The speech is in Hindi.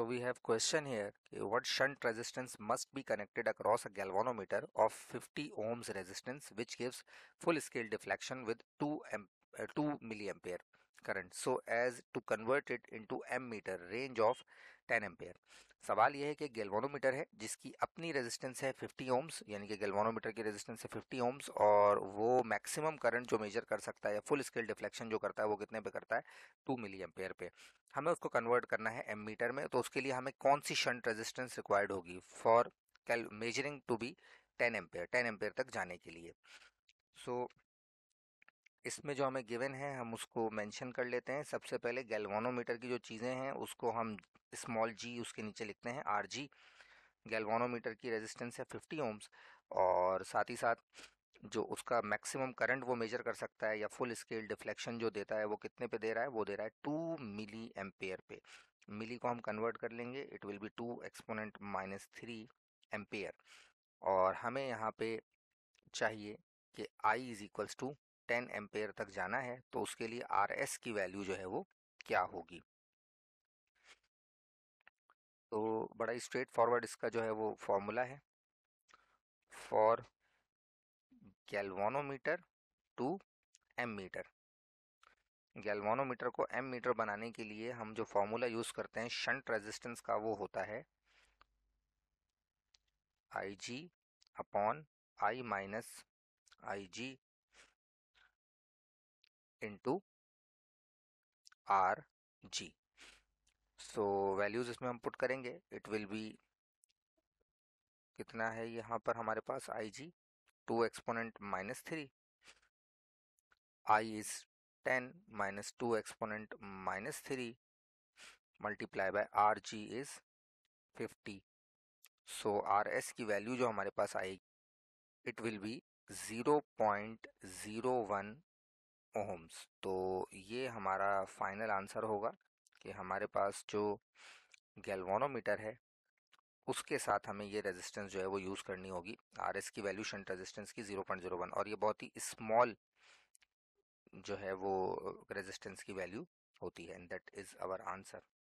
So we have question here what shunt resistance must be connected across a galvanometer of 50 ohms resistance which gives full scale deflection with 2 amp to uh, current so as to convert it into ammeter range of ten ampere सवाल यह है कि गेलवानोमीटर है जिसकी अपनी रेजिस्टेंस है फिफ्टी ओम्स यानी कि गेलवानोमीटर की रेजिस्टेंस है फिफ्टी ओम्स और वो मैक्सिमम करंट जो मेजर कर सकता है या फुल स्केल डिफ्लेक्शन जो करता है वो कितने पे करता है टू मिली एम्पेयर पे हमें उसको कन्वर्ट करना है एम मीटर में तो उसके लिए हमें कौन सी शंट रेजिस्टेंस रिक्वायर्ड होगी for measuring to be ten ampere ten ampere तक जाने के लिए सो so, इसमें जो हमें गिवन है हम उसको मेंशन कर लेते हैं सबसे पहले गैल्वानोमीटर की जो चीज़ें हैं उसको हम स्मॉल जी उसके नीचे लिखते हैं आर जी गैल्वानोमीटर की रेजिस्टेंस है फिफ्टी ओम्स और साथ ही साथ जो उसका मैक्सिमम करंट वो मेजर कर सकता है या फुल स्केल डिफ्लेक्शन जो देता है वो कितने पे दे रहा है वो दे रहा है टू मिली एम्पेयर पे मिली को हम कन्वर्ट कर लेंगे it will be two exponent minus three ampere और हमें यहाँ पे चाहिए कि I is equals to ten ampere तक जाना है तो उसके लिए आर एस की वैल्यू जो है वो क्या होगी तो बड़ा ही स्ट्रेट फॉरवर्ड इसका जो है वो फॉर्मूला है for galvanometer to ammeter galvanometer को एम मीटर बनाने के लिए हम जो फॉर्मूला यूज़ करते हैं शंट रेजिस्टेंस का वो होता है I G upon I minus I G into R G so values इसमें हम पुट करेंगे इट विल बी कितना है यहाँ पर हमारे पास I G two exponent minus three I is ten minus two exponent minus three multiply by R G is fifty so R S की वैल्यू जो हमारे पास आएगी it will be zero point zero one ohms तो ये हमारा फाइनल आंसर होगा कि हमारे पास जो गैल्वानोमीटर है उसके साथ हमें ये रेजिस्टेंस जो है वो यूज़ करनी होगी आर एस की वैल्यू शंट रेजिस्टेंस की 0.01 और ये बहुत ही स्मॉल जो है वो रेजिस्टेंस की वैल्यू होती है and that is our answer